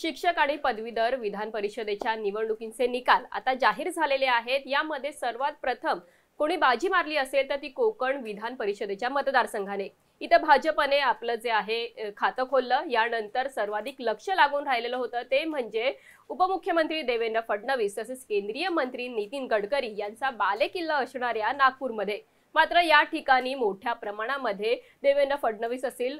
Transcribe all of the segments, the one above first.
शिक्षक आणि पदवीधर विधान परिषदेच्या निवडणुकींचे निकाल आता जाहीर झालेले आहेत यामध्ये सर्वात प्रथम कोणी बाजी मारली असेल तर ती कोकण विधान परिषदेच्या मतदारसंघाने इथं भाजपने आपलं जे आहे खातं खोललं यानंतर सर्वाधिक लक्ष लागून राहिलेलं होतं ते म्हणजे उपमुख्यमंत्री देवेंद्र फडणवीस तसेच केंद्रीय मंत्री नितीन गडकरी यांचा बालेकिल्ला असणाऱ्या नागपूरमध्ये मात्र या ठिकाणी मोठ्या प्रमाणामध्ये देवेंद्र फडणवीस असतील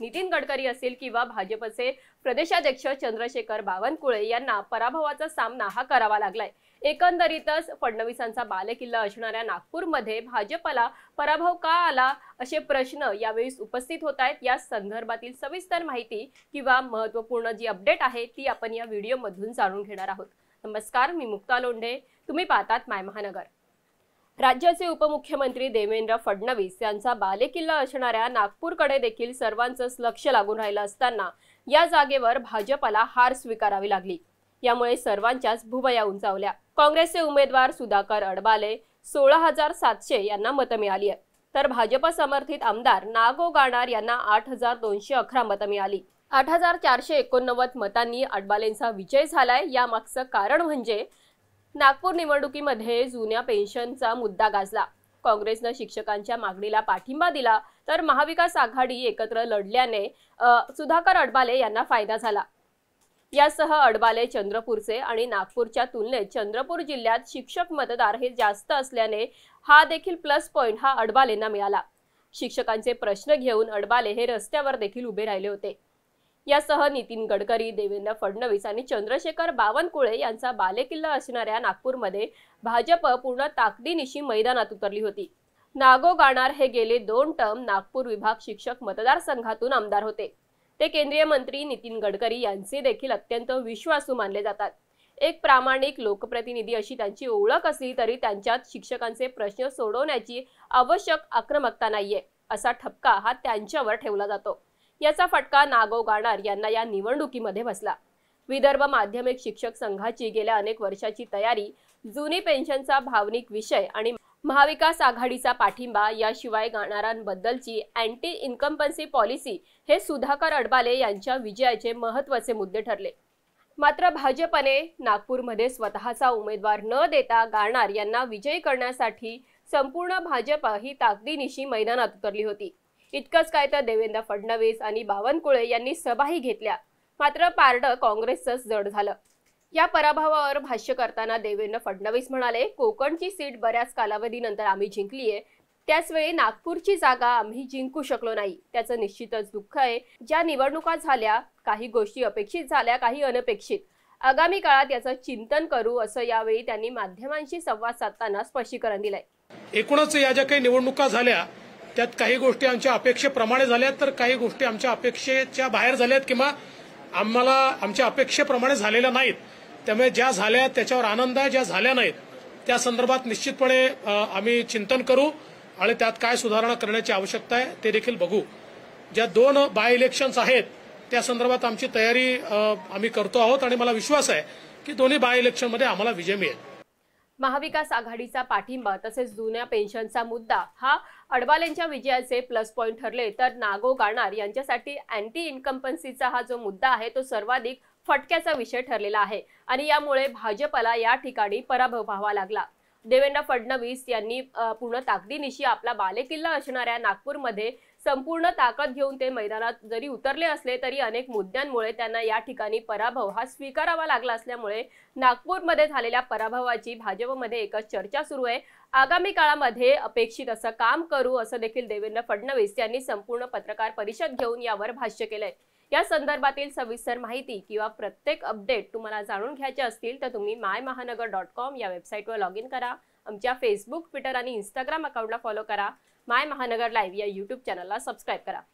नितीन गडकरी असतील किंवा भाजपचे प्रदेशाध्यक्ष चंद्रशेखर बावनकुळे यांना पराभवाचा सामना हा करावा लागलाय एकंदरीतच फडणवीसांचा बालेकिल्ला असणाऱ्या नागपूरमध्ये भाजपला पराभव का आला असे प्रश्न यावेळी उपस्थित होत आहेत या संदर्भातील सविस्तर माहिती किंवा महत्वपूर्ण जी अपडेट आहे ती आपण या व्हिडिओमधून जाणून घेणार आहोत नमस्कार मी मुक्ता लोंढे तुम्ही पाहतात माय महानगर राज्याचे उपमुख्यमंत्री देवेंद्र फडणवीस यांचा बालेकिल्ला असणाऱ्या नागपूरकडे देखील सर्वांचंच लक्ष लागून राहिलं असताना या जागेवर भाजपाला हार स्वीकारावी लागली यामुळे सर्वांच्याच भुवया उंचावल्या काँग्रेसचे उमेदवार सुधाकर अडबाले सोळा हजार सातशे यांना मतं मिळाली तर भाजप समर्थित आमदार नागो गाणार यांना आठ हजार दोनशे अकरा मतं मिळाली आठ हजार चारशे एकोणनव्वद मतांनी अडबालेंचा विजय झालाय यामागचं कारण म्हणजे नागपूर निवडणुकीमध्ये जुन्या पेन्शनचा मुद्दा गाजला काँग्रेसनं शिक्षकांच्या मागणीला पाठिंबा दिला तर महाविकास आघाडी एकत्र लढल्याने सुधाकर अडबाले यांना फायदा झाला यासह अडबाले चंद्रपूरचे आणि नागपूरच्या तुलनेत चंद्रपूर जिल्ह्यात शिक्षक मतदार हे जास्त असल्याने हा देखील प्लस पॉइंट हा अडबालेंना मिळाला शिक्षकांचे प्रश्न घेऊन अडबाले हे रस्त्यावर देखील उभे राहिले होते यासह नितीन गडकरी देवेंद्र फडणवीस आणि चंद्रशेखर बावनकुळे यांचा बालेकिल्ला असणाऱ्या नागपूरमध्ये भाजप पूर्ण ताकदीनिशी मैदानात उतरली होती नागो गाणार हे गेले दोन टर्म नागपूर विभाग शिक्षक मतदारसंघातून आमदार होते ते केंद्रीय मंत्री नितीन गडकरी यांचे देखील अत्यंत विश्वासू मानले जातात एक प्रामाणिक लोकप्रतिनिधी अशी त्यांची ओळख असली तरी त्यांच्यात शिक्षकांचे प्रश्न सोडवण्याची आवश्यक आक्रमकता नाहीये असा ठपका हा त्यांच्यावर ठेवला जातो याचा फटका नागो गाणार यांना या निवडणुकीमध्ये बसला विदर्भ माध्यमिक शिक्षक संघाची गेल्या अनेक वर्षाची तयारी जुनी पेन्शनचा भावनिक विषय आणि महाविकास आघाडीचा पाठिंबा याशिवाय गाणारांबद्दलची अँटी इन्कम्पन्सी पॉलिसी हे सुधाकर अडबाले यांच्या विजयाचे महत्त्वाचे मुद्दे ठरले मात्र भाजपने नागपूरमध्ये स्वतःचा उमेदवार न देता गाणार यांना विजयी करण्यासाठी संपूर्ण भाजप ही ताकदीनिशी मैदानात उतरली होती इतकंच काय तर देवेंद्र फडणवीस आणि बावनकुळे यांनी सभाही घेतल्या मात्र पारड काँग्रेसच जड झालं या पराभवावर भाष्य करताना देवेंद्र फडणवीस म्हणाले कोकणची सीट बऱ्याच कालावधीनंतर आम्ही जिंकलीये त्याचवेळी नागपूरची जागा आम्ही जिंकू शकलो नाही त्याचं निश्चितच दुःख आहे ज्या निवडणुका झाल्या काही गोष्टी अपेक्षित झाल्या काही अनपेक्षित आगामी काळात याचं चिंतन करू असं यावेळी त्यांनी माध्यमांशी संवाद साधताना स्पष्टीकरण दिलंय एकूणच या ज्या काही निवडणुका झाल्या त्यात काही गोष्टी आमच्या अपेक्षेप्रमाणे झाल्यात तर काही गोष्टी आमच्या अपेक्षेच्या बाहेर झाल्यात किंवा आम्हाला आमच्या अपेक्षेप्रमाणे झालेल्या नाहीत त्यामुळे ज्या झाल्या त्याच्यावर आनंद आहे ज्या झाल्या नाहीत त्या संदर्भात निश्चितपणे आम्ही चिंतन करू आणि त्यात काय सुधारणा करण्याची आवश्यकता आहे ते देखील बघू ज्या दोन बाय इलेक्शन्स आहेत त्या संदर्भात आमची तयारी आम्ही करतो आहोत आणि मला विश्वास आहे की दोन्ही बाय इलेक्शनमध्ये आम्हाला विजय मिळेल महाविकास आघाडीचा पाठिंबा तसेच जुन्या पेन्शनचा मुद्दा हा अडवालेंच्या विजयाचे प्लस पॉइंट ठरले तर नागो गाणार यांच्यासाठी अँटी इन्कम्पन्सीचा हा जो मुद्दा आहे तो सर्वाधिक फटक्याचा विषय ठरलेला आहे आणि यामुळे भाजपला या ठिकाणी पराभव व्हावा लागला देवेंद्र फडणवीस यांनी पूर्ण ताकदीनिशी आपला बालेकिल्ला असणाऱ्या नागपूरमध्ये संपूर्ण ताकद घेऊन ते मैदानात जरी उतरले असले तरी अनेक मुद्द्यांमुळे त्यांना या ठिकाणी पराभव हा स्वीकारावा लागला असल्यामुळे नागपूरमध्ये झालेल्या पराभवाची भाजपमध्ये एकच चर्चा सुरू आहे आगामी काळामध्ये अपेक्षित असं काम करू असं देखील देवेंद्र फडणवीस यांनी संपूर्ण पत्रकार परिषद घेऊन यावर भाष्य केलंय या संदर्भातील सविस्तर माहिती किंवा प्रत्येक अपडेट तुम्हाला जाणून घ्यायचे असतील तर तुम्ही माय महानगर डॉट कॉम या वेबसाईटवर लॉग इन करा आमच्या फेसबुक ट्विटर आणि इंस्टाग्राम अकाउंटला फॉलो करा माय महानगर लाईव्ह या यूट्यूब चॅनलला सबस्क्राईब करा